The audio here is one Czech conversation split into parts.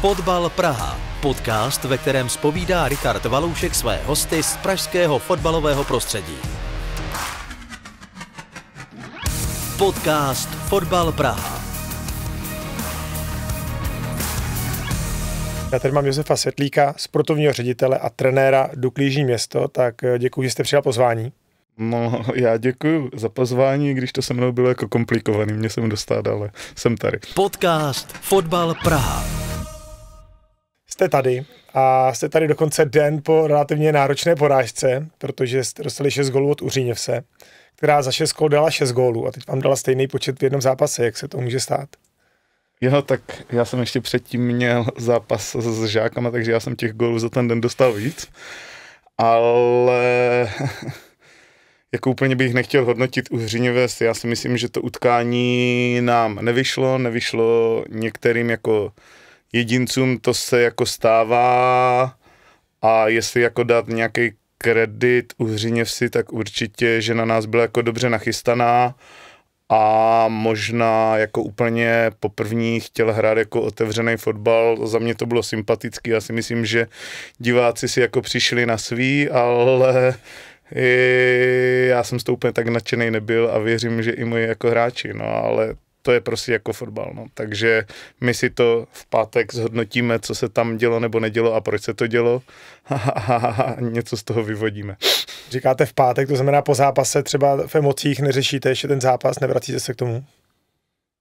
Fotbal Praha. Podcast, ve kterém spovídá Richard Valoušek své hosty z pražského fotbalového prostředí. Podcast Fotbal Praha. Já tady mám Josefa Světlíka, sportovního ředitele a trenéra Duklíží město, tak eh, děkuji, že jste přijal pozvání. No, já děkuji za pozvání, když to se mnou bylo jako komplikovaný, mě jsem dostal, ale jsem tady. Podcast Fotbal Praha jste tady a jste tady dokonce den po relativně náročné porážce, protože jste dostali 6 gólů od Uříněvse, která za 6 gólů dala 6 gólů a teď vám dala stejný počet v jednom zápase. Jak se to může stát? Jo, tak já jsem ještě předtím měl zápas s žákama, takže já jsem těch gólů za ten den dostal víc. Ale jako úplně bych nechtěl hodnotit u Hřiněves. Já si myslím, že to utkání nám nevyšlo, nevyšlo některým jako jedincům to se jako stává a jestli jako dát nějaký kredit Uhřiněvsi, tak určitě, že na nás byla jako dobře nachystaná a možná jako úplně poprvní chtěl hrát jako otevřený fotbal. Za mě to bylo sympatický, já si myslím, že diváci si jako přišli na svý, ale já jsem z toho úplně tak nadšený nebyl a věřím, že i moji jako hráči, no ale to je prostě jako fotbal. No. Takže my si to v pátek zhodnotíme, co se tam dělo nebo nedělo a proč se to dělo a něco z toho vyvodíme. Říkáte v pátek, to znamená po zápase třeba v emocích neřešíte ještě ten zápas, nevracíte se k tomu?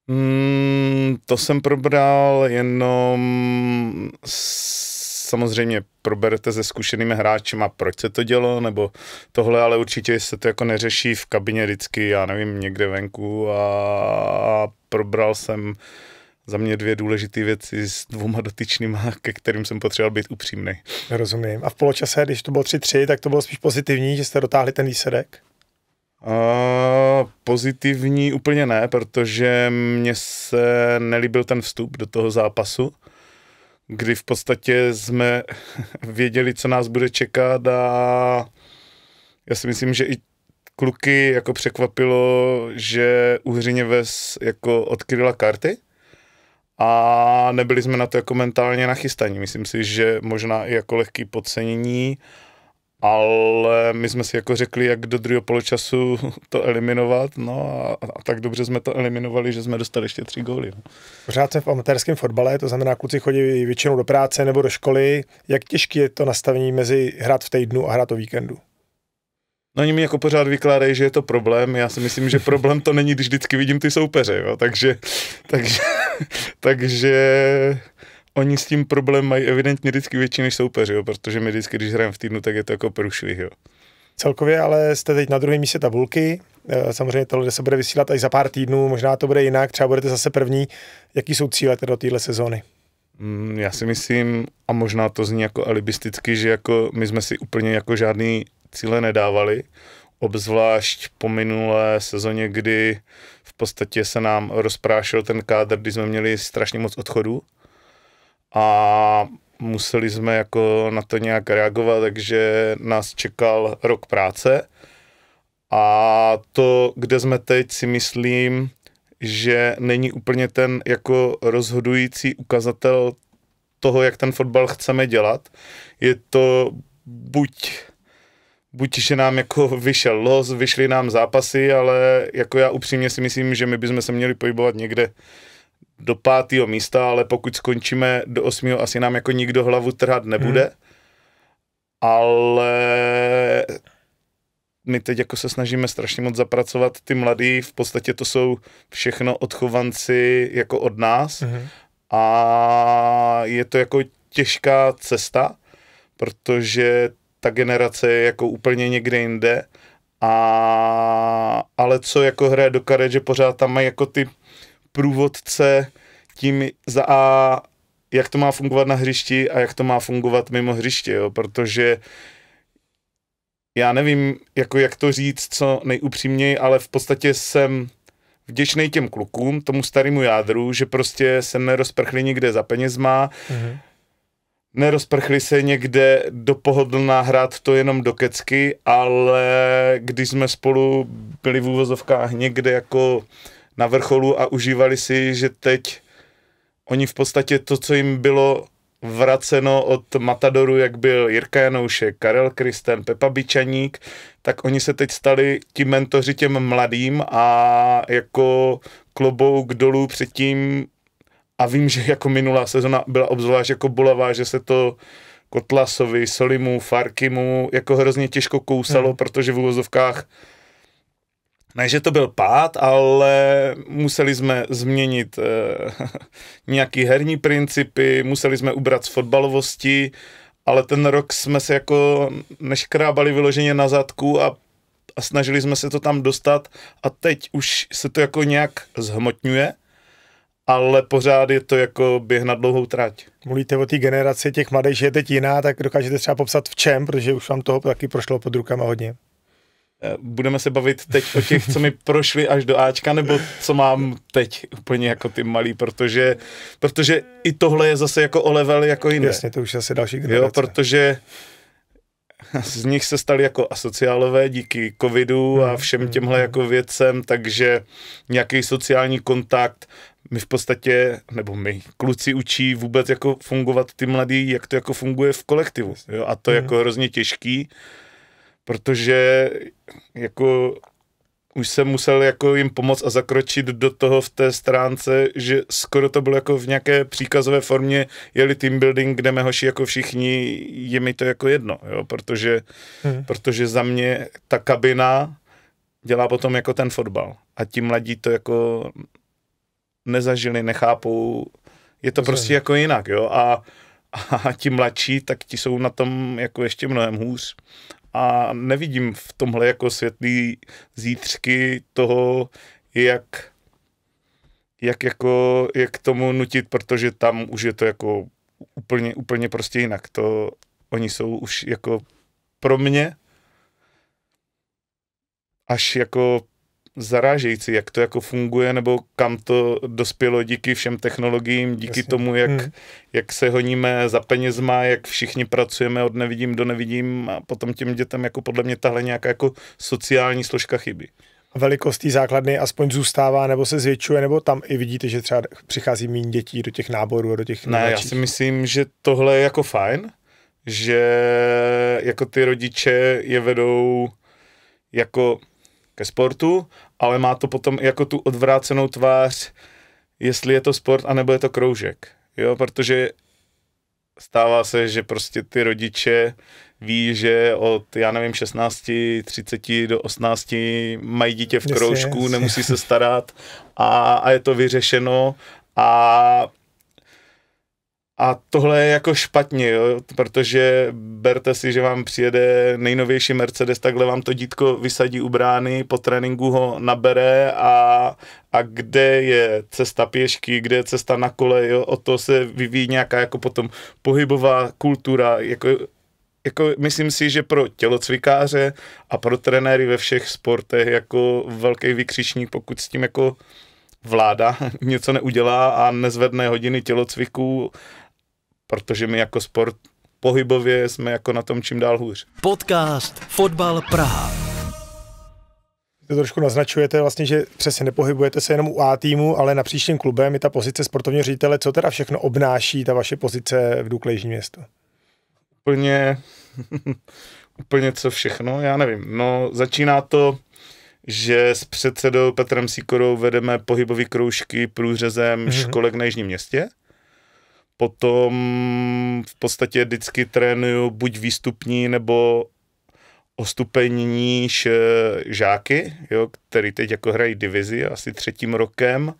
Mm, to jsem probral jenom s samozřejmě proberete se zkušenými hráči a proč se to dělo, nebo tohle, ale určitě se to jako neřeší v kabině vždycky, já nevím, někde venku a probral jsem za mě dvě důležité věci s dvouma dotyčnýma, ke kterým jsem potřeboval být upřímný. Rozumím. A v poločase, když to bylo 3-3, tak to bylo spíš pozitivní, že jste dotáhli ten výsledek? Uh, pozitivní úplně ne, protože mně se nelíbil ten vstup do toho zápasu kdy v podstatě jsme věděli, co nás bude čekat a já si myslím, že i kluky jako překvapilo, že Uhřině Ves jako odkryla karty a nebyli jsme na to jako mentálně nachystaní. Myslím si, že možná i jako lehký podcenění ale my jsme si jako řekli, jak do druhého poločasu to eliminovat, no a, a tak dobře jsme to eliminovali, že jsme dostali ještě tři góly. No. Pořád jsem v amatérském fotbale, to znamená, kluci chodí většinou do práce nebo do školy. Jak těžké je to nastavení mezi hrát v týdnu a hrát o víkendu? No oni mi jako pořád vykládají, že je to problém. Já si myslím, že problém to není, když vždycky vidím ty soupeře, jo. Takže, takže, takže oni s tím problém mají evidentně vždycky větší než soupeři, jo, protože my vždycky, když hrajeme v týdnu, tak je to jako průšvih. Jo. Celkově ale jste teď na druhém místě tabulky. Eh, samozřejmě tohle se bude vysílat až za pár týdnů, možná to bude jinak, třeba budete zase první. Jaký jsou cíle do téhle sezóny? Mm, já si myslím, a možná to zní jako alibisticky, že jako my jsme si úplně jako žádný cíle nedávali, obzvlášť po minulé sezóně, kdy v podstatě se nám rozprášil ten kádr, kdy jsme měli strašně moc odchodů, a museli jsme jako na to nějak reagovat, takže nás čekal rok práce. A to, kde jsme teď, si myslím, že není úplně ten jako rozhodující ukazatel toho, jak ten fotbal chceme dělat. Je to buď buď, že nám jako vyšel los, vyšly nám zápasy, ale jako já upřímně si myslím, že my bychom se měli pohybovat někde do pátého místa, ale pokud skončíme do osmého, asi nám jako nikdo hlavu trhat nebude. Hmm. Ale my teď jako se snažíme strašně moc zapracovat ty mladý, v podstatě to jsou všechno odchovanci jako od nás mm-hmm. a je to jako těžká cesta, protože ta generace je jako úplně někde jinde a ale co jako hraje do karet, že pořád tam mají jako ty průvodce tím za a jak to má fungovat na hřišti a jak to má fungovat mimo hřiště, jo, protože já nevím, jako jak to říct co nejupřímněji, ale v podstatě jsem vděčný těm klukům, tomu starému jádru, že prostě se nerozprchli nikde za penězma, mm-hmm. nerozprchli se někde do pohodlná hrát to jenom do kecky, ale když jsme spolu byli v úvozovkách někde jako uh, na vrcholu a užívali si, že teď oni v podstatě to, co jim bylo vraceno od Matadoru, jak byl Jirka Janoušek, Karel Kristen, Pepa Byčaník, tak oni se teď stali ti mentoři těm mladým a jako klobouk dolů předtím a vím, že jako minulá sezona byla obzvlášť jako bolavá, že se to Kotlasovi, Solimu, Farkimu jako hrozně těžko kousalo, hmm. protože v úvozovkách ne, že to byl pád, ale museli jsme změnit e, nějaký herní principy, museli jsme ubrat z fotbalovosti, ale ten rok jsme se jako neškrábali vyloženě na zadku a, a snažili jsme se to tam dostat a teď už se to jako nějak zhmotňuje ale pořád je to jako běh na dlouhou trať. Mluvíte o té generaci těch mladých, že je teď jiná, tak dokážete třeba popsat v čem, protože už vám toho taky prošlo pod rukama hodně. Eh, budeme se bavit teď o těch, co mi prošli až do Ačka, nebo co mám teď úplně jako ty malý, protože, protože i tohle je zase jako o level jako jiné. Jasně, to už asi další generace. Jo, protože z nich se stali jako asociálové díky covidu a hmm, všem hmm, těmhle hmm. jako věcem, takže nějaký sociální kontakt my v podstatě, nebo my, kluci učí vůbec jako fungovat ty mladý, jak to jako funguje v kolektivu. Jo? A to je jako hrozně těžký protože jako už jsem musel jako jim pomoct a zakročit do toho v té stránce, že skoro to bylo jako v nějaké příkazové formě, jeli team building, kde hoši jako všichni, je mi to jako jedno, jo, protože, hmm. protože za mě ta kabina dělá potom jako ten fotbal a ti mladí to jako nezažili, nechápou, je to prostě jako jinak, jo, a a ti mladší, tak ti jsou na tom jako ještě mnohem hůř a nevidím v tomhle jako světlý zítřky toho, jak jak, jako, jak tomu nutit, protože tam už je to jako úplně, úplně prostě jinak. To oni jsou už jako pro mě až jako zarážející, jak to jako funguje, nebo kam to dospělo díky všem technologiím, díky Jasně. tomu, jak, hmm. jak se honíme za penězma, jak všichni pracujeme od nevidím do nevidím a potom těm dětem jako podle mě tahle nějaká jako sociální složka chyby velikost té základny aspoň zůstává nebo se zvětšuje, nebo tam i vidíte, že třeba přichází méně dětí do těch náborů a do těch Ne, nejlepších. já si myslím, že tohle je jako fajn, že jako ty rodiče je vedou jako ke sportu ale má to potom jako tu odvrácenou tvář, jestli je to sport, anebo je to kroužek. Jo, protože stává se, že prostě ty rodiče ví, že od, já nevím, 16, 30 do 18 mají dítě v kroužku, nemusí se starat a, a je to vyřešeno a a tohle je jako špatně, jo? protože berte si, že vám přijede nejnovější Mercedes, takhle vám to dítko vysadí u brány, po tréninku ho nabere a, a kde je cesta pěšky, kde je cesta na kole, jo? o to se vyvíjí nějaká jako potom pohybová kultura, jako jako myslím si, že pro tělocvikáře a pro trenéry ve všech sportech jako velký vykřičník, pokud s tím jako vláda něco neudělá a nezvedne hodiny tělocviků protože my jako sport pohybově jsme jako na tom čím dál hůř. Podcast Fotbal Praha. To trošku naznačujete vlastně, že přesně nepohybujete se jenom u A týmu, ale na příštím klubem je ta pozice sportovního ředitele. Co teda všechno obnáší ta vaše pozice v Dukle Jižní město? Úplně, úplně co všechno, já nevím. No začíná to, že s předsedou Petrem Sikorou vedeme pohybové kroužky průřezem mm-hmm. školek na Jižním městě potom v podstatě vždycky trénuju buď výstupní nebo o stupeň níž žáky, jo, který teď jako hrají divizi asi třetím rokem.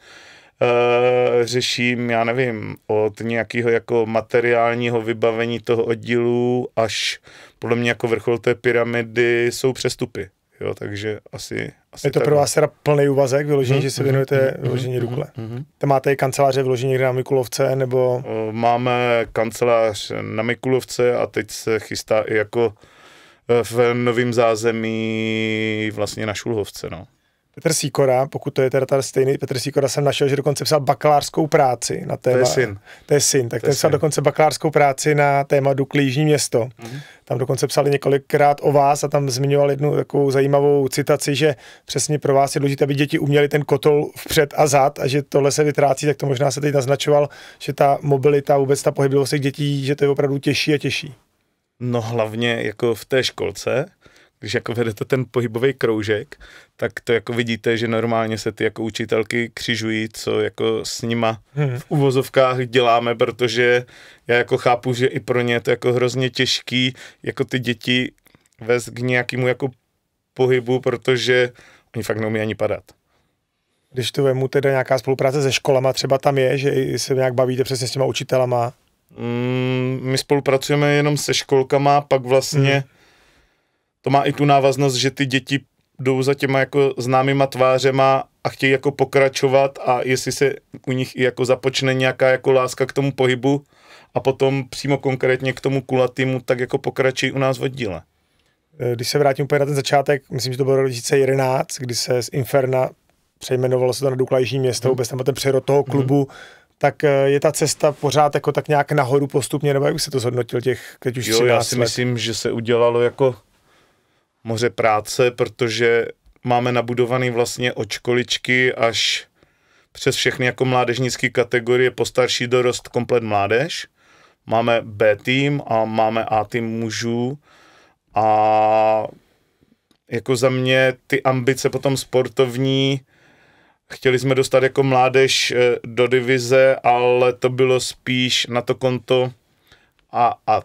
E, řeším, já nevím, od nějakého jako materiálního vybavení toho oddílu až podle mě jako vrchol té pyramidy jsou přestupy. Jo, takže asi, asi Je to tak... pro vás teda plný úvazek, vyložení, mm-hmm. že se věnujete mm-hmm. Mhm, vyložení mhm, Dukle. Mm-hmm. Tam máte i kanceláře vyložení někde na Mikulovce, nebo... Máme kancelář na Mikulovce a teď se chystá i jako e, v novém zázemí vlastně na Šulhovce, no. Petr Síkora, pokud to je teda tady stejný, Petr Síkora jsem našel, že dokonce psal bakalářskou práci na téma. To je syn. To je syn, tak to ten syn. dokonce bakalářskou práci na téma Dukli Jižní město. Mm-hmm. Tam dokonce psali několikrát o vás a tam zmiňoval jednu takovou zajímavou citaci, že přesně pro vás je důležité, aby děti uměly ten kotol vpřed a zad a že tohle se vytrácí, tak to možná se teď naznačoval, že ta mobilita, vůbec ta pohyblivost těch dětí, že to je opravdu těžší a těžší. No hlavně jako v té školce, když jako vedete ten pohybový kroužek, tak to jako vidíte, že normálně se ty jako učitelky křižují, co jako s nima hmm. v uvozovkách děláme, protože já jako chápu, že i pro ně je to jako hrozně těžký, jako ty děti vést k nějakému jako pohybu, protože oni fakt neumí ani padat. Když to vemu teda nějaká spolupráce se školama, třeba tam je, že se nějak bavíte přesně s těma učitelama? Mm, my spolupracujeme jenom se školkama, pak vlastně mm to má i tu návaznost, že ty děti jdou za těma jako známýma tvářema a chtějí jako pokračovat a jestli se u nich i jako započne nějaká jako láska k tomu pohybu a potom přímo konkrétně k tomu kulatýmu, tak jako pokračují u nás v oddíle. Eh, když se vrátím úplně na ten začátek, myslím, že to bylo 2011, kdy se z Inferna přejmenovalo se to na Dukla Jižní město, hmm. tam ten přerod toho klubu, hmm. tak eh, je ta cesta pořád jako tak nějak nahoru postupně, nebo jak by se to zhodnotil těch, teď už Jo, já si let. myslím, že se udělalo jako moře práce, protože máme nabudovaný vlastně od školičky až přes všechny jako mládežnické kategorie, po starší dorost, komplet mládež. Máme B tým a máme A tým mužů a jako za mě ty ambice potom sportovní, chtěli jsme dostat jako mládež eh, do divize, ale to bylo spíš na to konto a, a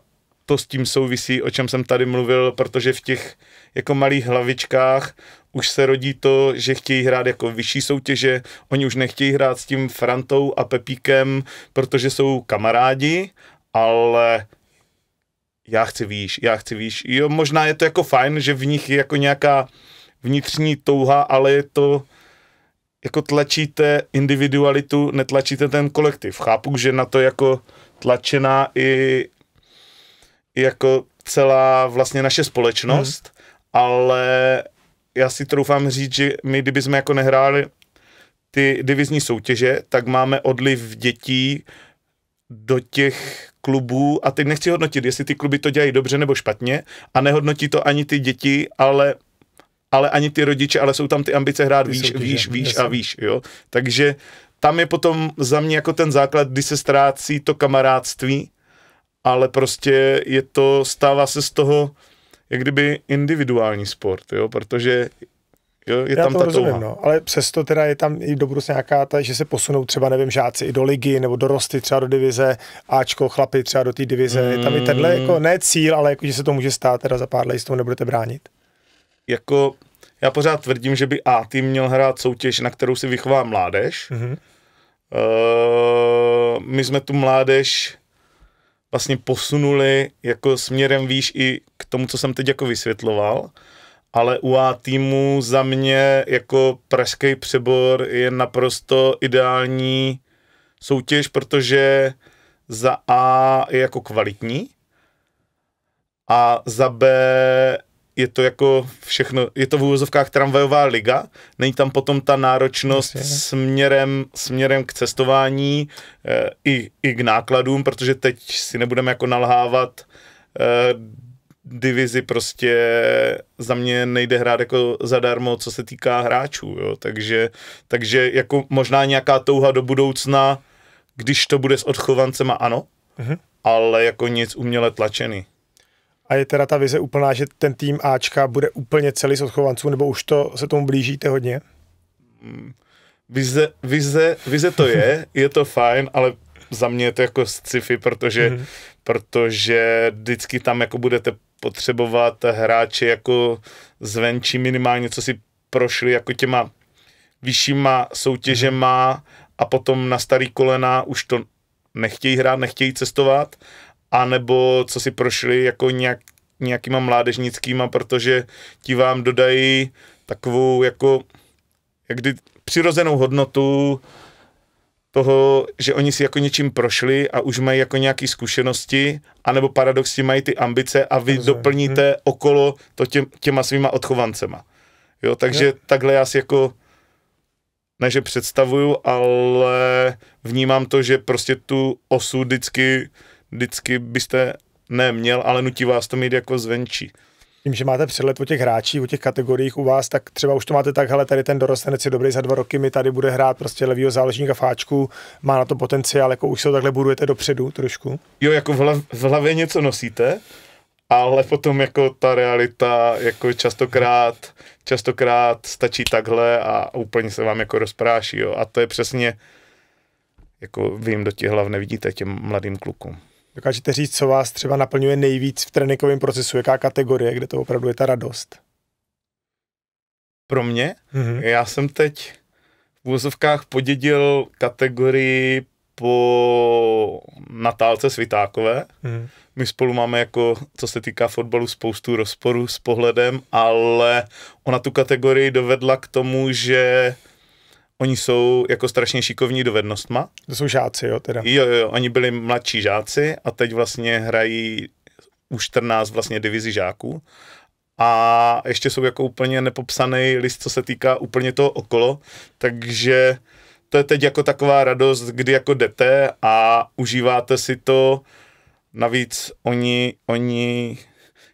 to s tím souvisí, o čem jsem tady mluvil, protože v těch jako malých hlavičkách už se rodí to, že chtějí hrát jako vyšší soutěže, oni už nechtějí hrát s tím Frantou a Pepíkem, protože jsou kamarádi, ale já chci výš, já chci výš. Jo, možná je to jako fajn, že v nich je jako nějaká vnitřní touha, ale je to jako tlačíte individualitu, netlačíte ten kolektiv. Chápu, že na to jako tlačená i jako celá vlastně naše společnost, hmm. ale já si troufám říct, že my, kdyby jsme jako nehráli ty divizní soutěže, tak máme odliv dětí do těch klubů, a teď nechci hodnotit, jestli ty kluby to dělají dobře nebo špatně, a nehodnotí to ani ty děti, ale ale ani ty rodiče, ale jsou tam ty ambice hrát ty výš, soutěže, výš, výš a výš, jo. Takže tam je potom za mě jako ten základ, kdy se ztrácí to kamarádství, ale prostě je to, stává se z toho jak kdyby individuální sport, jo, protože Jo, je Já tam to ta rozumím, touha. no, ale přesto teda je tam i do budoucna nějaká ta, že se posunou třeba, nevím, žáci i do ligy, nebo dorosty třeba do divize, Ačko, chlapi třeba do té divize, mm. je tam i tenhle, mm. jako ne cíl, ale jako, že se to může stát, teda za pár let, s tomu nebudete bránit. Jako, já pořád tvrdím, že by A tým měl hrát soutěž, na kterou si vychová mládež. Mm-hmm. Uh, my jsme tu mládež vlastně posunuli jako směrem výš i k tomu, co jsem teď jako vysvětloval, ale u A týmu za mě jako pražský přebor je naprosto ideální soutěž, protože za A je jako kvalitní a za B je to jako všechno, je to v úvozovkách tramvajová liga, není tam potom ta náročnost Myslím. směrem, směrem k cestování e, i, i k nákladům, protože teď si nebudeme jako nalhávat e, divizi prostě za mě nejde hrát jako zadarmo, co se týká hráčů, jo? Takže, takže jako možná nějaká touha do budoucna, když to bude s odchovancema, ano, uh-huh. ale jako nic uměle tlačený a je teda ta vize úplná, že ten tým Ačka bude úplně celý z odchovanců, nebo už to se tomu blížíte hodně? Hmm. Vize, vize, vize to je, je to fajn, ale za mě je to jako sci-fi, protože, mm-hmm. protože vždycky tam jako budete potřebovat hráče jako zvenčí minimálně, co si prošli jako těma vyššíma soutěžema mhm. a potom na starý kolena už to nechtějí hrát, nechtějí cestovat anebo co si prošli jako nějak, nějakýma mládežnickýma, protože ti vám dodají takovou jako jak kdy, přirozenou hodnotu toho, že oni si jako něčím prošli a už mají jako nějaké zkušenosti, anebo paradoxně mají ty ambice a vy Dobře. doplníte hmm. okolo to tě, těma svýma odchovancema. Jo, takže jo. takhle já si jako ne, že představuju, ale vnímám to, že prostě tu osu vždycky vždycky byste neměl, ale nutí vás to mít jako zvenčí. Tím, že máte přelet o těch hráčích, o těch kategoriích u vás, tak třeba už to máte tak, hele, tady ten dorostenec je dobrý za dva roky, mi tady bude hrát prostě levýho záležníka fáčku, má na to potenciál, jako už se to takhle budujete dopředu trošku. Jo, jako v, hlav, v hlavě něco nosíte, ale potom jako ta realita jako častokrát, častokrát stačí takhle a úplně se vám jako rozpráší, jo. A to je přesně, jako vy jim do těch hlav nevidíte těm mladým klukům. Dokážete říct, co vás třeba naplňuje nejvíc v tréninkovém procesu, jaká kategorie, kde to opravdu je ta radost? Pro mě? Mm-hmm. Já jsem teď v úvozovkách podědil kategorii po Natálce Svitákové. Mm. My spolu máme jako, co se týká fotbalu, spoustu rozporů s pohledem, ale ona tu kategorii dovedla k tomu, že Oni jsou jako strašně šikovní dovednostma. To jsou žáci, jo, teda. Jo, jo, oni byli mladší žáci a teď vlastně hrají u 14 vlastně divizi žáků a ještě jsou jako úplně nepopsaný list, co se týká úplně toho okolo, takže to je teď jako taková radost, kdy jako jdete a užíváte si to, navíc oni, oni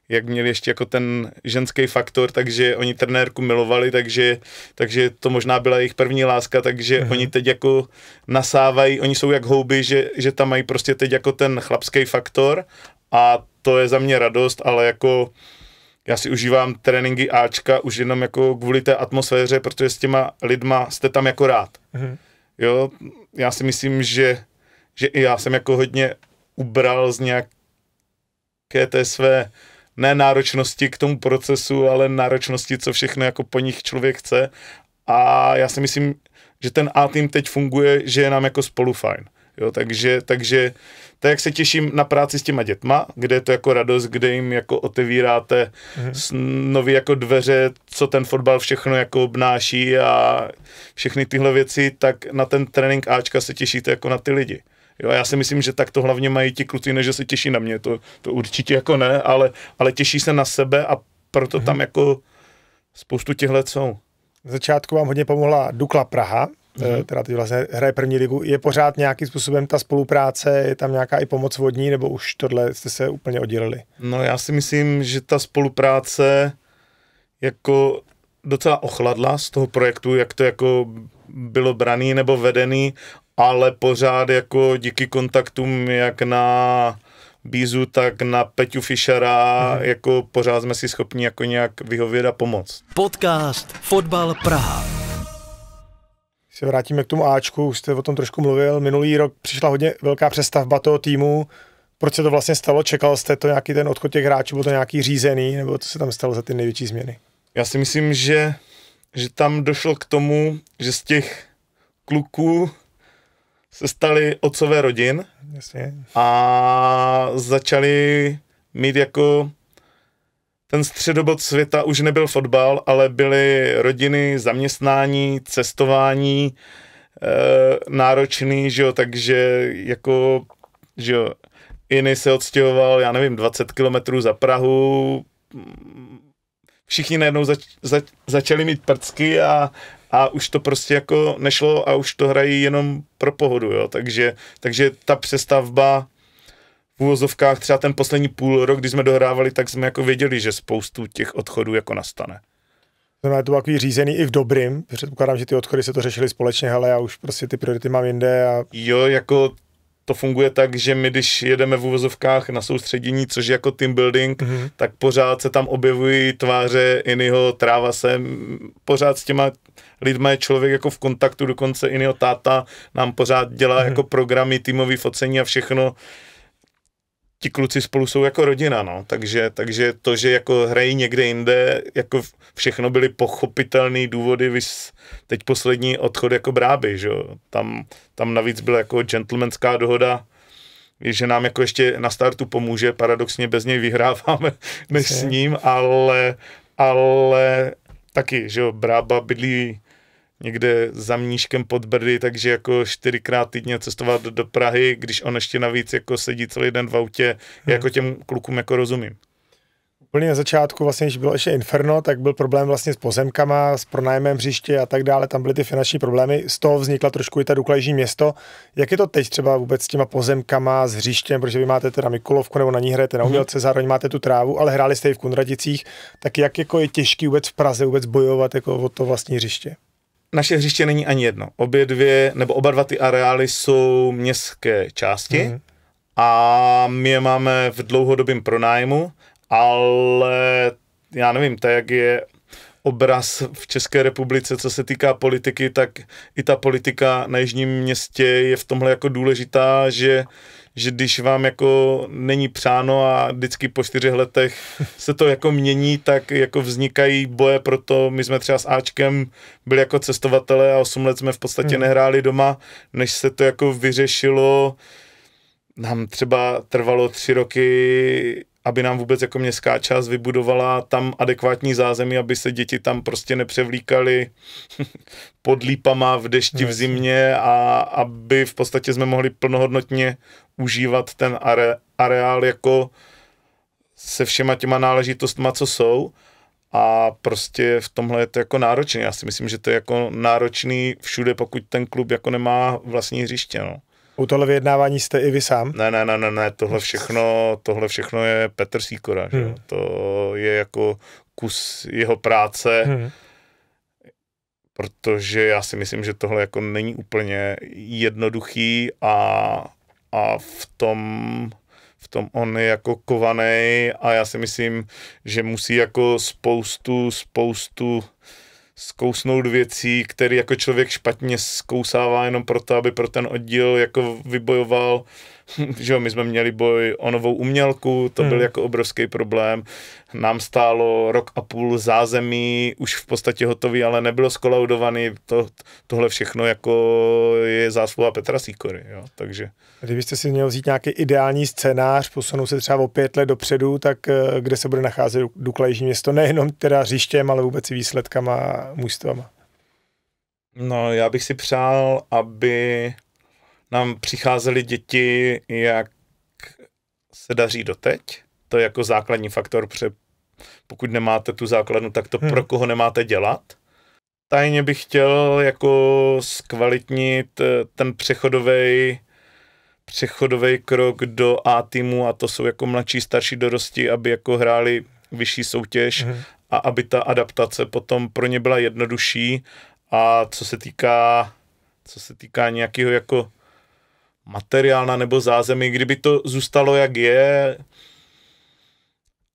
jak měl ještě jako ten ženský faktor, takže oni trenérku milovali, takže, takže to možná byla jejich první láska, takže mm-hmm. oni teď jako nasávají, oni jsou jak houby, že, že tam mají prostě teď jako ten chlapský faktor a to je za mě radost, ale jako já si užívám tréninky Ačka už jenom jako kvůli té atmosféře, protože s těma lidma jste tam jako rád. Mm-hmm. Jo, já si myslím, že, že i já jsem jako hodně ubral z nějaké té své ne náročnosti k tomu procesu, ale náročnosti, co všechno jako po nich člověk chce. A já si myslím, že ten A-tým teď funguje, že je nám jako spolu fajn. Jo, takže, takže tak jak se těším na práci s těma dětma, kde je to jako radost, kde jim jako otevíráte mm-hmm. nové jako dveře, co ten fotbal všechno jako obnáší a všechny tyhle věci, tak na ten trénink Ačka se těšíte jako na ty lidi. Jo, já si myslím, že tak to hlavně mají ti kluci, než se těší na mě, to, to určitě jako ne, ale, ale těší se na sebe a proto hmm. tam jako spoustu těchhle jsou. V začátku vám hodně pomohla Dukla Praha, eh, mhm. která teď vlastně hraje první ligu. Je pořád nějakým způsobem ta spolupráce, je tam nějaká i pomoc vodní, nebo už tohle jste se úplně oddělili? No já si myslím, že ta spolupráce jako docela ochladla z toho projektu, jak to jako bylo braný nebo vedený ale pořád jako díky kontaktům jak na Bízu, tak na Peťu Fischera, hmm. jako pořád jsme si schopni jako nějak vyhovět a pomoct. Podcast Fotbal Praha. Se vrátíme k tomu Ačku, už jste o tom trošku mluvil. Minulý rok přišla hodně velká přestavba toho týmu. Proč se to vlastně stalo? Čekal jste to nějaký ten odchod těch hráčů, byl to nějaký řízený, nebo co se tam stalo za ty největší změny? Já si myslím, že, že tam došlo k tomu, že z těch kluků se stali otcové rodin Jasně. a začali mít jako ten středobod světa už nebyl fotbal, ale byly rodiny, zaměstnání, cestování, e, náročný, že jo, takže jako, že jo, Iny se odstěhoval, já nevím, 20 kilometrů za Prahu, všichni najednou zač, zač, začali mít prcky a a už to prostě jako nešlo a už to hrají jenom pro pohodu, jo. Takže, takže ta přestavba v úvozovkách třeba ten poslední půl rok, kdy jsme dohrávali, tak jsme jako věděli, že spoustu těch odchodů jako nastane. To je to takový řízený i v dobrým. Předpokládám, že ty odchody se to řešili společně, ale já už prostě ty priority mám jinde. A... Jo, jako to funguje tak, že my, když jedeme v uvozovkách na soustředění, což je jako team building, mm-hmm. tak pořád se tam objevují tváře jiného tráva se, pořád s těma lidma je člověk jako v kontaktu, dokonce jiného táta nám pořád dělá mm-hmm. jako programy, týmový focení a všechno ti kluci spolu jsou jako rodina, no. Takže, takže to, že jako hrají někde jinde, jako všechno byly pochopitelné důvody, vys, teď poslední odchod jako bráby, že Tam, tam navíc byla jako gentlemanská dohoda, že nám jako ještě na startu pomůže, paradoxně bez něj vyhráváme než s ním, ale, ale taky, že jo, Brába bydlí někde za mníškem pod Brdy, takže jako čtyřikrát týdně cestovat do, do Prahy, když on ještě navíc jako sedí celý den v autě, hmm. jako těm klukům jako rozumím úplně na začátku, vlastně, když bylo ještě Inferno, tak byl problém vlastně s pozemkama, s pronájmem hřiště a tak dále, tam byly ty finanční problémy, z toho vznikla trošku i ta Duklejží město. Jak je to teď třeba vůbec s těma pozemkama, s hřištěm, protože vy máte teda Mikulovku nebo na ní hrajete na mhm. umělce, zároveň máte tu trávu, ale hráli jste i v Kunradicích, tak jak jako je těžký vůbec v Praze vůbec bojovat jako o to vlastní hřiště? naše hřiště není ani jedno. Obě dvě, nebo oba dva ty areály jsou městské části mm. a my je máme v dlouhodobém pronájmu, ale já nevím, tak jak je obraz v České republice, co se týká politiky, tak i ta politika na jižním městě je v tomhle jako důležitá, že uh, že když vám jako není přáno a vždycky po čtyřech letech se to jako mění, tak jako vznikají boje, proto my jsme třeba s Ačkem byli jako cestovatele a 8 let jsme v podstatě hmm. nehráli doma, než se to jako vyřešilo, nám třeba trvalo tři roky aby nám vůbec jako městská část vybudovala tam adekvátní zázemí, aby se děti tam prostě nepřevlíkaly pod lípama v dešti v zimě a aby v podstatě jsme mohli plnohodnotně užívat ten are, areál jako se všema těma náležitostma, co jsou a prostě v tomhle je to jako náročné. Já si myslím, že to je jako náročný všude, pokud ten klub jako nemá vlastní hřiště, no. U tohle vyjednávání jste i vy sám? Ne, ne, ne, ne, ne tohle všechno, tohle všechno je Petr Sýkora, hmm. to je jako kus jeho práce, hmm. protože já si myslím, že tohle jako není úplně jednoduchý a, a v tom v tom on je jako kovaný a já si myslím, že musí jako spoustu, spoustu zkousnout věcí, které jako člověk špatně zkousává jenom proto, aby pro ten oddíl jako vybojoval že jo, my jsme měli boj o novou umělku, to hmm. byl jako obrovský problém. Nám stálo rok a půl zázemí, už v podstatě hotový, ale nebylo skolaudovaný. To, tohle všechno jako je zásluha Petra Sýkory, jo, takže. Kdybyste si měl vzít nějaký ideální scénář, posunout se třeba o pět let dopředu, tak eh, kde se bude nacházet Dukla Jižní město, nejenom teda hřištěm, ale vůbec i výsledkama a mužstvama? No, já bych si přál, aby nám přicházely děti, jak se daří doteď. To je jako základní faktor, protože pokud nemáte tu základnu, tak to hmm. pro koho nemáte dělat. Tajně bych chtěl jako zkvalitnit eh, ten přechodový přechodový krok do A týmu a to jsou jako mladší, starší dorosti, aby jako hráli vyšší soutěž mm. a aby ta adaptace potom pro ně byla jednodušší a co se týká co se týká nějakého jako materiálna nebo zázemí, kdyby to zůstalo jak je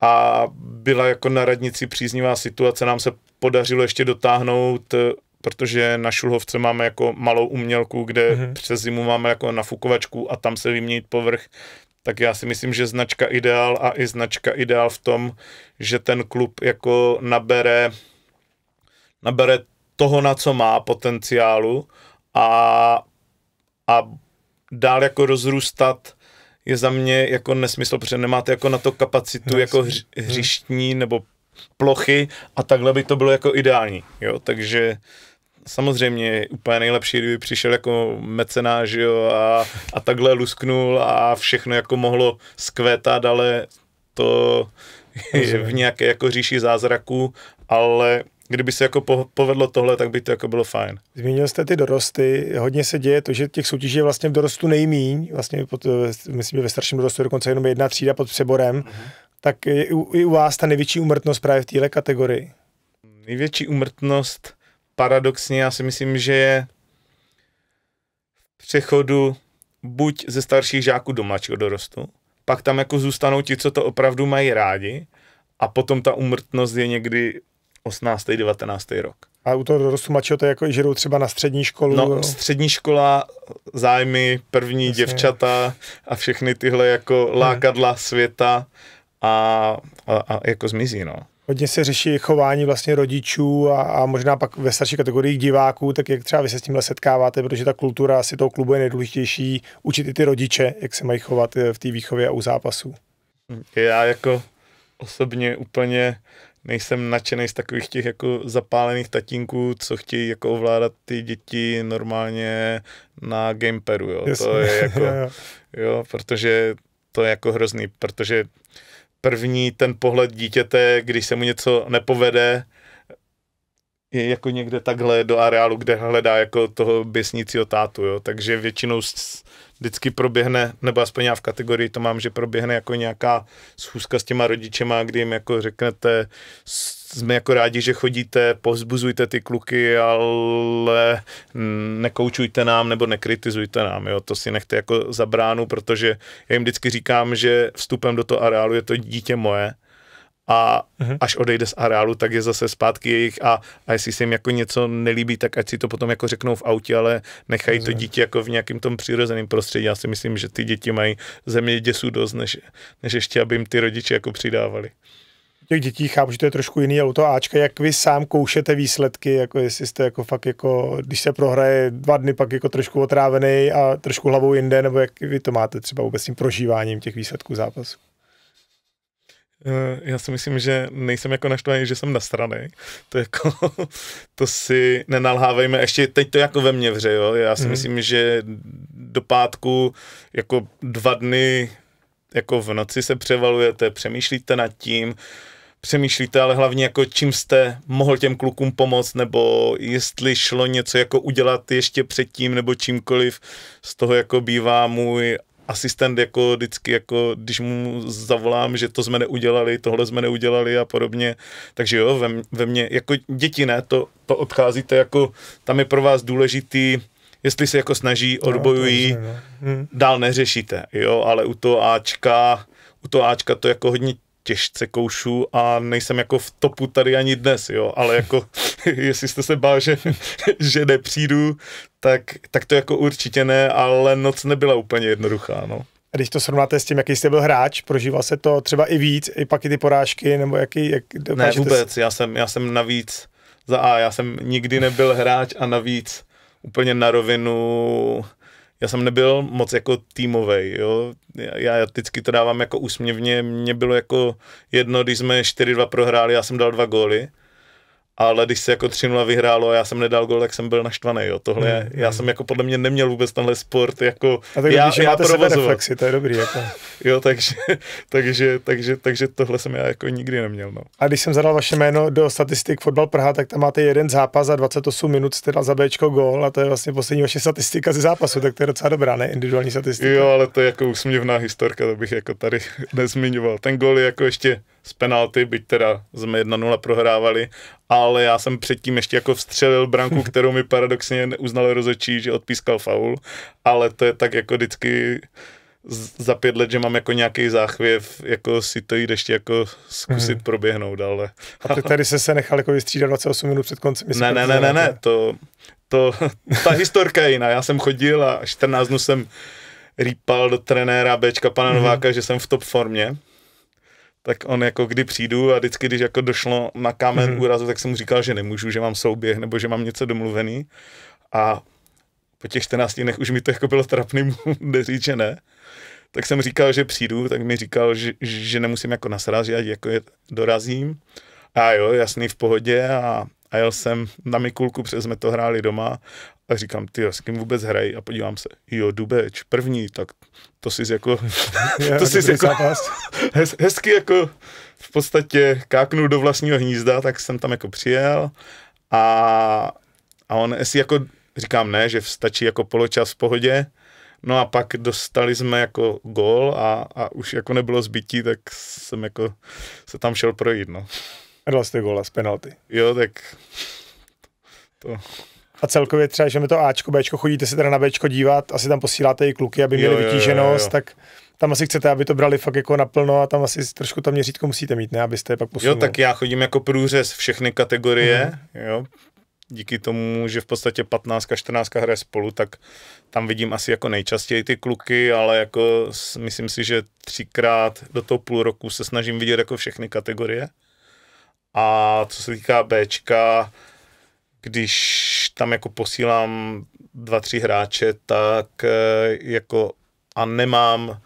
a byla jako na radnici příznivá situace, nám se podařilo ještě dotáhnout, protože na Šulhovce máme jako malou umělku, kde mm-hmm. přes zimu máme jako nafukovačku a tam se vyměnit povrch, tak já si myslím, že značka Ideál a i značka Ideál v tom, že ten klub jako nabere, nabere toho, na co má potenciálu a, a dál jako rozrůstat je za mě jako nesmysl, protože nemáte jako na to kapacitu no, jako hř, hřištní nebo plochy a takhle by to bylo jako ideální, jo, takže samozřejmě úplně nejlepší, kdyby přišel jako mecenáž, jo, a, a takhle lusknul a všechno jako mohlo skvétat, ale to je v nějaké jako říši zázraků, ale kdyby se jako po, povedlo tohle, tak by to jako bylo fajn. Zmínil jste ty dorosty, hodně se děje to, že těch soutěží je vlastně v dorostu nejmíň, vlastně pod, eh, myslím, že ve starším dorostu je dokonce jenom jedna třída pod přeborem, uh-huh. tak je u, i u vás ta největší umrtnost právě v téhle kategorii? Největší umrtnost paradoxně já si myslím, že je v přechodu buď ze starších žáků do mladšího dorostu, pak tam jako zůstanou ti, co to opravdu mají rádi, a potom ta umrtnost je někdy 18. 19. rok. A u toho dorostu mladšího to je jako, že jdou třeba na střední školu? No, jo? střední škola, zájmy, první Jasně. děvčata a všechny tyhle jako hmm. lákadla hmm. světa a, a, a jako zmizí, no. Hodně se řeší chování vlastně rodičů a, a možná pak ve starší kategoriích diváků, tak jak třeba vy se s tímhle setkáváte, protože ta kultura asi toho klubu je nejdůležitější, učit i ty rodiče, jak se mají chovat eh, v té výchově a u zápasů. Já jako osobně úplně nejsem nadšený z takových těch jako zapálených tatínků, co chtějí jako ovládat ty děti normálně na gamepadu, jo. Jasně. To je jako, jo, protože to je jako hrozný, protože první ten pohled dítěte, když se mu něco nepovede, je jako někde takhle do areálu, kde hledá jako toho běsnícího tátu, jo. Takže většinou vždycky proběhne, nebo aspoň já v kategorii to mám, že proběhne jako nějaká schůzka s těma rodičema, kdy jim jako řeknete, jsme jako rádi, že chodíte, povzbuzujte ty kluky, ale nekoučujte nám nebo nekritizujte nám, jo, to si nechte jako zabránu, protože já jim vždycky říkám, že vstupem do toho areálu je to dítě moje, a uh-huh. až odejde z areálu, tak je zase zpátky jejich a, a jestli se jim jako něco nelíbí, tak ať si to potom jako řeknou v autě, ale nechají to dítě jako v nějakém tom přirozeném prostředí. Já si myslím, že ty děti mají země děsů dost, než, než ještě, aby jim ty rodiče jako přidávali těch dětí chápu, že to je trošku jiný auto Ačka, jak vy sám koušete výsledky, jako jestli jste jako fakt jako, když se prohraje dva dny, pak jako trošku otrávený a trošku hlavou jinde, nebo jak vy to máte třeba vůbec s tím prožíváním těch výsledků zápasu? Eh, já si myslím, že nejsem jako naštvaný, že jsem na straně. To jako, to si nenalhávejme, ještě teď to jako ve mně vře, jo. Já si mm. myslím, že do pátku jako dva dny jako v noci se převalujete, přemýšlíte nad tím, přemýšlíte, ale hlavně jako čím jste mohl těm klukům pomoct, nebo jestli šlo něco jako udělat ještě předtím, nebo čímkoliv, z toho jako bývá můj asistent jako vždycky, jako když mu zavolám, že to jsme neudělali, tohle jsme neudělali a podobně. Takže jo, ve, ve mně, jako děti ne, to, to odcházíte, jako tam je pro vás důležitý, jestli se jako snaží, no, odbojují, no, ne. Hm. dál neřešíte, jo, ale u toho Ačka, u toho Ačka to jako hodně těžce koušu a nejsem jako v topu tady ani dnes, jo, ale jako jestli jste se bál, že, že nepřijdu, tak, tak to jako určitě ne, ale noc nebyla úplně jednoduchá, no. A když to srovnáte s tím, jaký jste byl hráč, prožíval se to třeba i víc, i pak i ty porážky, nebo jaký, jak Ne, vůbec, si... já jsem, já jsem navíc, za A, já jsem nikdy nebyl hráč a navíc úplně na rovinu já jsem nebyl moc jako týmový, jo. Já, já vždycky to dávám jako úsměvně, mě bylo jako jedno, když jsme 4-2 prohráli, já jsem dal dva góly, ale když se jako 3-0 vyhrálo a já jsem nedal gol, tak jsem byl naštvaný, jo. Tohle, hmm, já hmm. jsem jako podle mě neměl vůbec tenhle sport, jako a tak já, když já máte reflexy, to je dobrý, jako. jo, takže, takže, takže, takže, tohle jsem já jako nikdy neměl, no. A když jsem zadal vaše jméno do statistik Fotbal Praha, tak tam máte jeden zápas za 28 minut, jste dal za Bčko gol a to je vlastně poslední vaše statistika ze zápasu, tak to je docela dobrá, ne? Individuální statistika. Jo, ale to je jako úsměvná historka, to bych jako tady nezmiňoval. Ten gol je jako ještě z penalty, byť teda jsme 1-0 prohrávali, ale já jsem předtím ještě jako vstřelil branku, kterou mi paradoxně neuznal rozočí, že odpískal faul, ale to je tak jako vždycky za pět let, že mám jako nějaký záchvěv, jako si to jít ještě jako zkusit mm. proběhnout, ale... A ty tady se se nechal jako vystřídat 28 minut před koncem. Ne, ne, ne, ne, ne, to, to, ta historka je jiná. Já jsem chodil a 14 dnů jsem rýpal do trenéra Bčka pana mm. Nováka, že jsem v top formě tak on jako kdy přijdu a vždycky, když jako došlo na kámen mm-hmm. úrazu, tak jsem mu říkal, že nemůžu, že mám souběh nebo že mám něco domluvený. A po těch 14 dnech už mi to jako bylo trapný mu říct, že ne. Tak jsem říkal, že přijdu, tak mi říkal, že, že nemusím jako nasrát, že jako je, dorazím. A jo, jasný, v pohodě a a jel jsem na Mikulku, protože jsme to hráli doma a říkám, ty s kým vůbec hrají? A podívám se, jo, Dubeč, první, tak to jsi jako, Já, to jsi jako hez, hezky jako v podstatě káknul do vlastního hnízda, tak jsem tam jako přijel a, a on si jako, říkám ne, že stačí jako poločas v pohodě, No a pak dostali jsme jako gol a, a už jako nebylo zbytí, tak jsem jako se tam šel projít, no. A dal jste gola z penalty. Jo, tak to... A celkově třeba, že mi to Ačko, Bčko, chodíte se teda na Bčko dívat, asi tam posíláte i kluky, aby měli jo, vytíženost, jo, jo, jo. tak tam asi chcete, aby to brali fakt jako naplno a tam asi trošku tam měřítko musíte mít, ne, abyste je pak posunuli. Jo, tak já chodím jako průřez všechny kategorie, mm-hmm. jo, díky tomu, že v podstatě 15 a 14 hraje spolu, tak tam vidím asi jako nejčastěji ty kluky, ale jako myslím si, že třikrát do toho půl roku se snažím vidět jako všechny kategorie. A co se týká Bčka, když tam jako posílám dva, tři hráče, tak eh, jako a nemám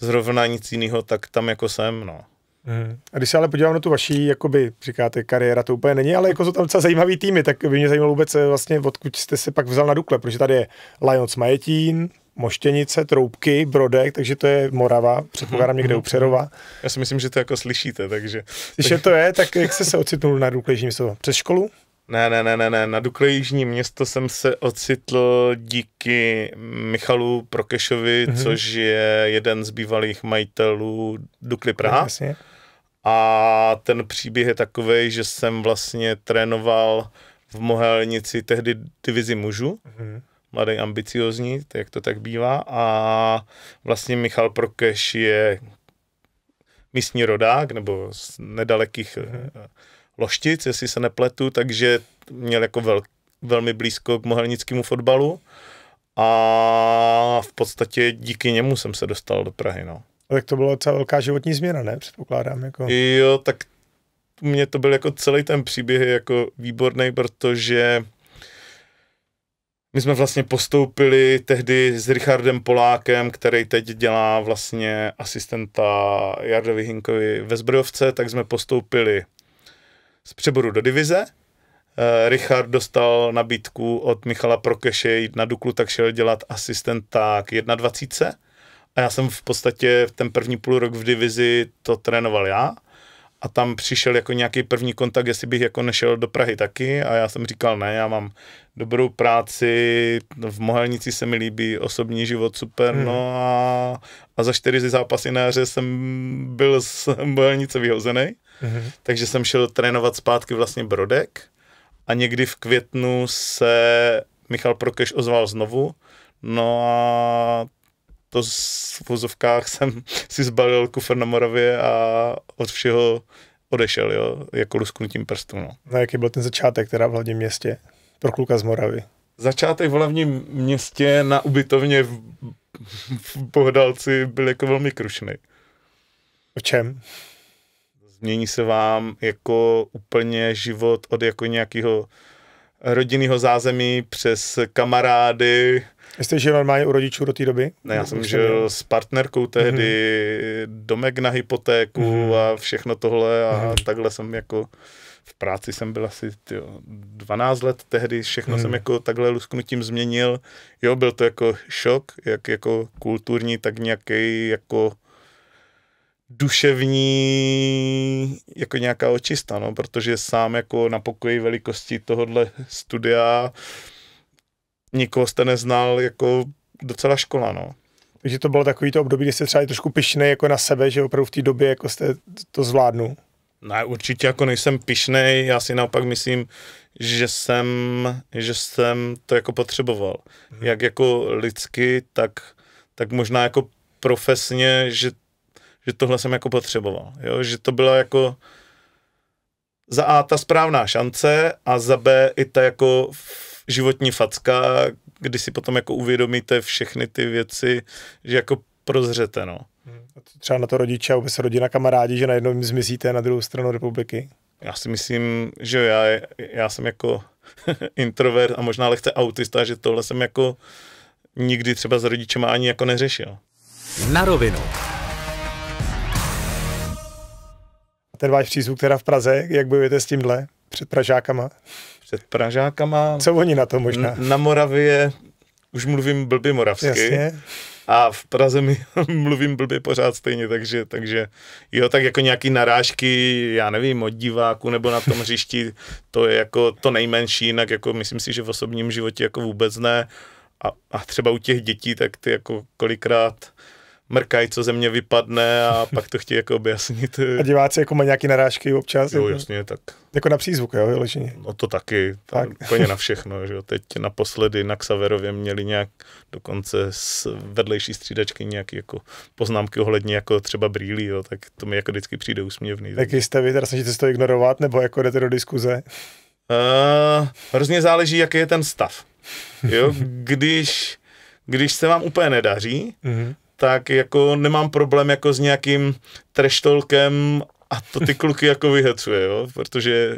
zrovna nic jiného, tak tam jako jsem, no. Hmm. A když se ale podívám na tu vaší, jakoby říkáte, kariéra to úplně není, ale jako jsou tam docela zajímavý týmy, tak by mě zajímalo vůbec eh, vlastně, odkud jste se pak vzal na Dukle, protože tady je Lions Majetín, Moštěnice, Troubky, Brodek, takže to je Morava, mhm. předpokládám někde mhm. u Přerova. Já si myslím, že to jako slyšíte, takže... Když je to je, tak jak jste se ocitnul na Dukle Jižní město? Přes školu? Ne, ne, ne, ne, ne. Na Dukle Jižní město jsem se ocitl díky Michalu Prokešovi, mm-hmm. což je jeden z bývalých majitelů Dukly Praha. Jasně. A ten příběh je takový, že jsem vlastně trénoval v Mohelnici tehdy divizi mužů. Mm-hmm mladý ambiciozní, jak to tak bývá. A vlastně Michal Prokeš je místní rodák nebo z nedalekých mhm. eh, Loštic, jestli se nepletu, takže měl jako vel, velmi blízko k mohelnickému fotbalu a v podstatě díky němu jsem se dostal do Prahy, no. A tak to byla docela velká životní změna, ne? Předpokládám, jako... Jo, tak mě to byl jako celý ten příběh jako výborný, protože my jsme vlastně postoupili tehdy s Richardem Polákem, který teď dělá vlastně asistenta Jardovi Hinkovi ve Zbrojovce, tak jsme postoupili z přeboru do divize. Eh, Richard dostal nabídku od Michala Prokeše jít na Duklu, tak šel dělat asistenta k 21. A já jsem v podstatě ten první půl rok v divizi to trénoval já a tam přišel jako nějaký první kontakt, jestli bych jako nešel do Prahy taky a já jsem říkal ne, já mám dobrou práci, v Mohelnici se mi líbí, osobní život super, hmm. no a, a za čtyři zápasy na jaře jsem byl z Mohelnice vyhozený, hmm. takže jsem šel trénovat zpátky vlastně Brodek a někdy v květnu se Michal Prokeš ozval znovu, no a to v vozovkách jsem si zbalil kufr na Moravě a od všeho odešel, jo, jako lusknutím prstu, no. no. jaký byl ten začátek teda v hlavním městě pro kluka z Moravy? Začátek v hlavním městě na ubytovně v, v Bohdalci byl jako velmi krušný. O čem? Změní se vám jako úplně život od jako nějakého rodinného zázemí přes kamarády. Jste žil normálně u rodičů do té doby? Ne, já jsem žil s partnerkou tehdy, mm-hmm. domek na hypotéku mm-hmm. a všechno tohle a mm-hmm. takhle jsem jako v práci jsem byl asi tyjo, 12 let tehdy, všechno hmm. jsem jako takhle lusknutím změnil. Jo, byl to jako šok, jak jako kulturní, tak nějaký jako duševní jako nějaká očista, no, protože sám jako na pokoji velikosti tohohle studia nikoho jste neznal jako docela škola, no. Takže to bylo takový to období, kdy jste třeba trošku pišný jako na sebe, že opravdu v té době jako jste to zvládnu. Ne, no, určitě jako nejsem pišnej, já si naopak myslím, že jsem, že jsem to jako potřeboval. Hmm. Jak jako lidsky, tak, tak možná jako profesně, že že tohle jsem jako potřeboval, jo? že to bylo jako za A ta správná šance a za B i ta jako životní facka, kdy si potom jako uvědomíte všechny ty věci, že jako prozřete, no. Hmm. Třeba na to rodiče a vůbec rodina kamarádi, že najednou zmizíte na druhou stranu republiky. Já si myslím, že já, já jsem jako introvert a možná lehce autista, že tohle jsem jako nikdy třeba s rodičema ani jako neřešil. Na rovinu. ten váš přízvuk teda v Praze, jak bojujete s tímhle před Pražákama? Před Pražákama? Co oni na to možná? Na Moravě už mluvím blbě moravsky. Jasně. A v Praze mi mluvím blbě pořád stejně, takže, takže jo, tak jako nějaký narážky, já nevím, od diváku nebo na tom hřišti, to je jako to nejmenší, jinak jako myslím si, že v osobním životě jako vůbec ne. A, a třeba u těch dětí, tak ty jako kolikrát mrkají, co ze mě vypadne a pak to chtějí jako objasnit. A diváci jako mají nějaké narážky občas? Jo, jako- jasně, tak. Jako na přízvuk, jo, vyloženě? No to taky, tak. úplně na všechno, že jo. Teď naposledy na Xaverově měli nějak dokonce z vedlejší střídačky nějaké jako poznámky ohledně jako třeba brýlí, jo, tak to mi jako vždycky přijde úsměvný. Tak jste vy, teda snažíte se to ignorovat, nebo jako jdete do diskuze? Uh, hrozně záleží, jaký je ten stav. Jo, když, když se vám úplně nedaří, mm-hmm tak jako nemám problém jako s nějakým treštolkem a to ty kluky jako vyhecuje, jo, protože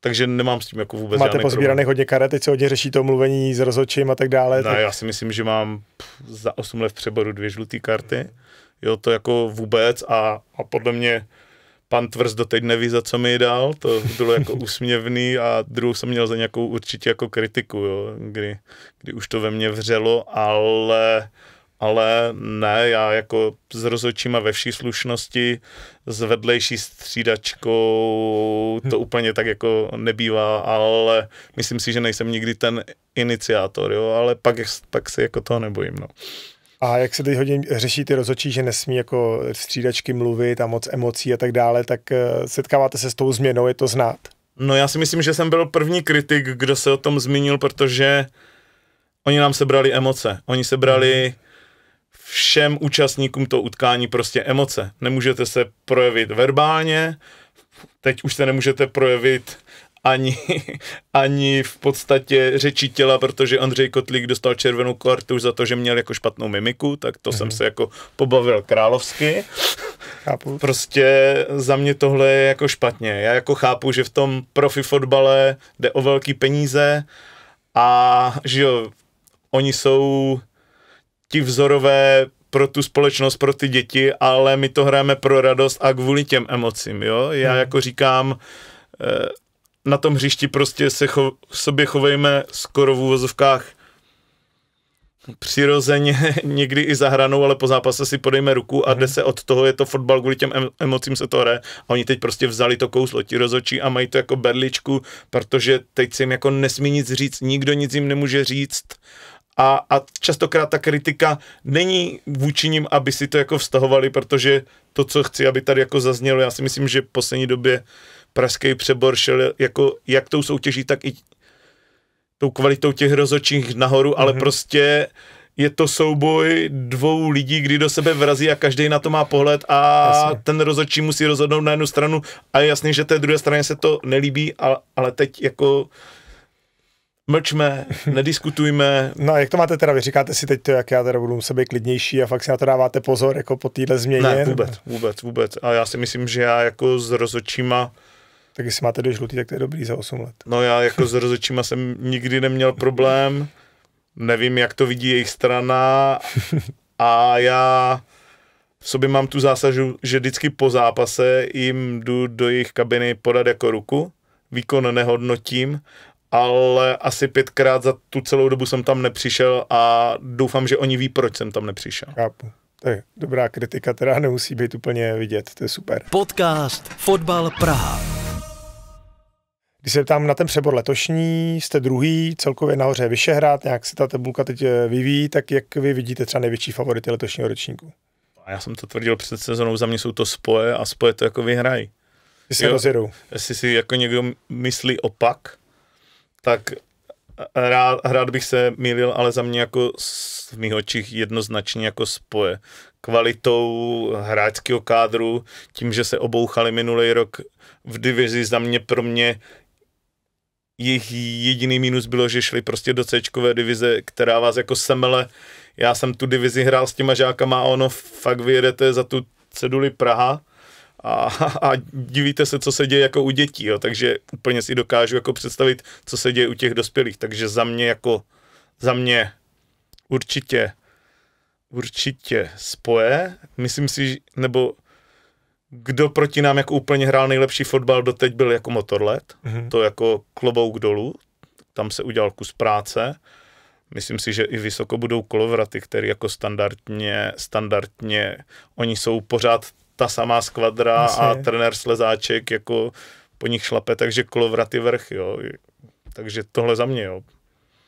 takže nemám s tím jako vůbec Máte pozbírané hodně karet, teď se hodně řeší to mluvení s rozhodčím a tak dále. No, tak... já si myslím, že mám za 8 let v přeboru dvě žluté karty. Jo, to jako vůbec a, a podle mě pan Tvrz doteď neví, za co mi dal, to bylo jako úsměvný a druhou jsem měl za nějakou určitě jako kritiku, jo, kdy, kdy už to ve mně vřelo, ale ale ne, já jako s rozhodčíma ve vší slušnosti, s vedlejší střídačkou, to hm. úplně tak jako nebývá, ale myslím si, že nejsem nikdy ten iniciátor, jo, ale pak, pak se jako toho nebojím, no. A jak se teď hodně řeší ty rozhodčí, že nesmí jako střídačky mluvit a moc emocí a tak dále, tak eh, setkáváte se s tou změnou, je to znát? No já si myslím, že jsem byl první kritik, kdo se o tom zmínil, protože oni nám sebrali emoce. Oni sebrali... Hmm všem účastníkům to utkání prostě emoce. Nemůžete se projevit verbálně, teď už se nemůžete projevit ani, ani v podstatě řeči těla, protože Andřej Kotlík dostal červenou kartu za to, že měl jako špatnou mimiku, tak to mhm. jsem se jako pobavil královsky. Chápu. Prostě za mě tohle je jako špatně. Já jako chápu, že v tom profi fotbale jde o velký peníze a že jo, oni jsou ti vzorové pro tu společnost, pro ty děti, ale my to hrajeme pro radost a kvůli těm emocím, jo. Já hmm. jako říkám, eh, na tom hřišti prostě se cho, sobě chovejme skoro v úvozovkách přirozeně, někdy i za hranou, ale po zápase si podejme ruku a jde hmm. se od toho, je to fotbal, kvůli těm emocím se to hraje. A oni teď prostě vzali to kouslo ti rozočí a mají to jako berličku, protože teď se jim jako nesmí nic říct, nikdo nic jim nemůže říct a, a častokrát ta kritika není vůči ním, aby si to jako vztahovali, protože to, co chci, aby tady jako zaznělo, já si myslím, že v poslední době Pražský přebor šel jako jak tou soutěží, tak i tou kvalitou těch rozočích nahoru, mm-hmm. ale mhm. prostě je to souboj dvou lidí, kdy do sebe vrazí a každý na to má pohled a jasně. ten rozhodčí musí rozhodnout na jednu stranu a je jasný, že té druhé straně se to nelíbí, ale, ale teď jako mlčme, nediskutujme. No a jak to máte teda, vy říkáte si teď to, jak já teda budu u sebe klidnější a fakt si na to dáváte pozor jako po téhle změně? Ne, vůbec, vůbec, vůbec. A já si myslím, že já jako s rozočíma tak jestli máte dvě žlutý, tak to je dobrý za 8 let. No já jako s rozočíma jsem nikdy neměl problém, nevím, jak to vidí jejich strana a já v sobě mám tu zásažu, že vždycky po zápase jim jdu do jejich kabiny podat jako ruku, výkon nehodnotím ale asi pětkrát za tu celou dobu jsem tam nepřišel a doufám, že oni ví, proč jsem tam nepřišel. Chápu. To je dobrá kritika, která nemusí být úplně vidět, to je super. Podcast Fotbal Praha. Když se ptám na ten přebor letošní, jste druhý, celkově nahoře vyšehrát, nějak se ta tabulka teď eh, vyvíjí, tak jak vy vidíte třeba největší favority letošního ročníku? A já jsem to tvrdil před sezonou, za mě jsou to spoje a spoje to jako vyhrají. Ty se rozjedou. Jestli si jako někdo myslí opak, tak rád, rád bych se mýlil, ale za mě jako v mých očích jednoznačně jako spoje. Kvalitou hráčského kádru, tím, že se obouchali minulý rok v divizi, za mě pro mě jejich jediný mínus bylo, že šli prostě do C divize, která vás jako semele. Já jsem tu divizi hrál s těma žákama a ono fakt vyjedete za tu ceduli Praha a, a divíte se, co se děje jako u dětí, jo. takže úplně si dokážu jako představit, co se děje u těch dospělých, takže za mě jako, za mě určitě, určitě spoje, myslím si, nebo kdo proti nám jako úplně hrál nejlepší fotbal doteď byl jako Motorlet, mm-hmm. to jako klobouk dolů, tam se udělal kus práce, myslím si, že i vysoko budou kolovraty, které jako standardně, standardně, oni jsou pořád ta samá skvadra Asi. a trenér Slezáček jako po nich šlape, takže kolovraty vrch, jo. Takže tohle za mě, jo.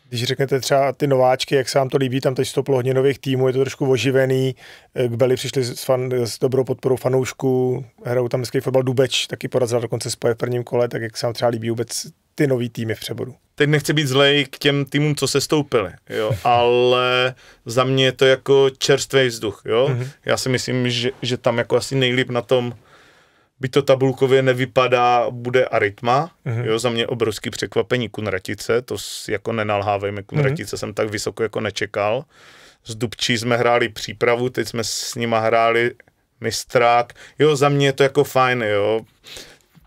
Když řeknete třeba ty nováčky, jak se vám to líbí, tam teď stoplo hodně nových týmů, je to trošku oživený, eh, k Beli přišli s, fan, s dobrou podporou fanoušků, hrajou tam hezký fotbal, Dubeč taky porazil dokonce spoje v prvním kole, tak jak se vám třeba líbí vůbec ty nový týmy v přeboru? teď nechci být zlej k těm týmům, co se stoupili, jo, ale za mě je to jako čerstvý vzduch, jo. Mm-hmm. Já si myslím, že, že tam jako asi nejlíp na tom, by to tabulkově nevypadá, bude Aritma, mm-hmm. jo, za mě obrovský překvapení Kunratice, to jako nenalhávejme, Kunratice mhm. mm-hmm. jsem tak vysoko jako nečekal. Z Dubčí jsme hráli přípravu, teď jsme s nima hráli mistrák, jo, za mě je to jako fajn, jo,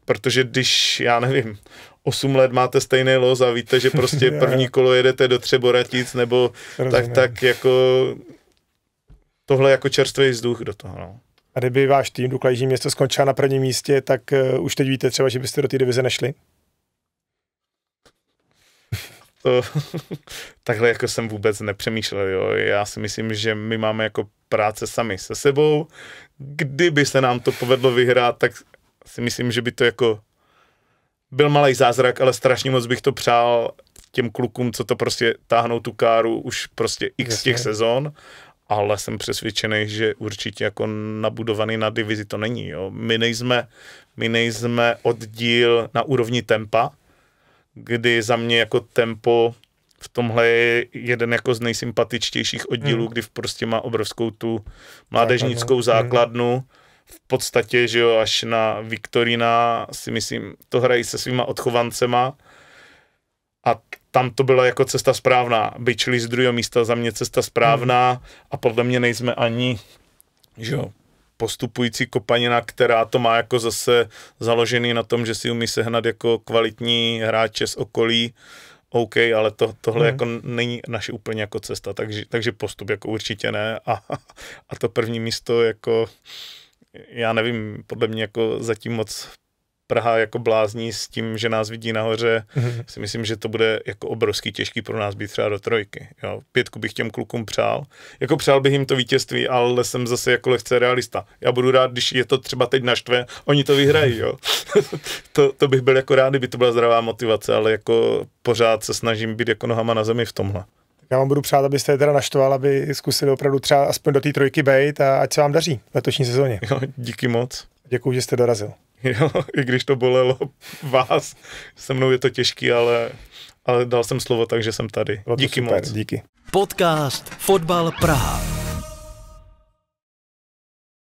protože když, já nevím, 8 let máte stejný los a víte, že prostě první kolo jedete do Třeboratic nebo Rozumím. tak, tak jako tohle jako čerstvý vzduch do toho. No. A kdyby váš tým Dukla Jižní město skončil na prvním místě, tak uh, už teď víte třeba, že byste do té divize nešli? To, takhle jako jsem vůbec nepřemýšlel. Jo. Já si myslím, že my máme jako práce sami se sebou. Kdyby se nám to povedlo vyhrát, tak si myslím, že by to jako byl malý zázrak, ale strašně moc bych to přál těm klukům, co to prostě táhnou tu káru už prostě x Jasně. těch sezon, ale jsem přesvědčený, že určitě jako nabudovaný na divizi to není. Jo. My, nejsme, my nejsme oddíl na úrovni tempa, kdy za mě jako tempo v tomhle je jeden jako z nejsympatičtějších oddílů, mm. kdy prostě má obrovskou tu mládežnickou hmm. základnu, základnu mm v podstatě, že jo, až na Viktorina si myslím, to hrají se svýma odchovancema a tam to byla jako cesta správná. Byčli z druhého místa za mě cesta správná hmm. a podle mě nejsme ani, že jo, postupující kopanina, která to má jako zase založený na tom, že si umí sehnat jako kvalitní hráče z okolí, OK, ale to, tohle hmm. jako není naše úplně jako cesta, takže, takže postup jako určitě ne a, a to první místo jako já nevím, podle mě jako zatím moc Praha jako blázní s tím, že nás vidí nahoře, mm-hmm. si myslím, že to bude jako obrovský těžký pro nás být třeba do trojky. Jo. Pětku bych těm klukům přál. Jako přál bych jim to vítězství, ale jsem zase jako lehce realista. Já budu rád, když je to třeba teď naštve, oni to vyhrají. Jo. to, to bych byl jako rád, kdyby to byla zdravá motivace, ale jako pořád se snažím být jako nohama na zemi v tomhle. Já vám budu přát, abyste je teda naštval, aby zkusili opravdu třeba aspoň do té trojky bejt a ať se vám daří v letošní sezóně. Jo, díky moc. Děkuji, že jste dorazil. Jo, i když to bolelo vás, se mnou je to těžký, ale, ale dal jsem slovo, takže jsem tady. Díky super, moc. Díky. Podcast Fotbal Praha.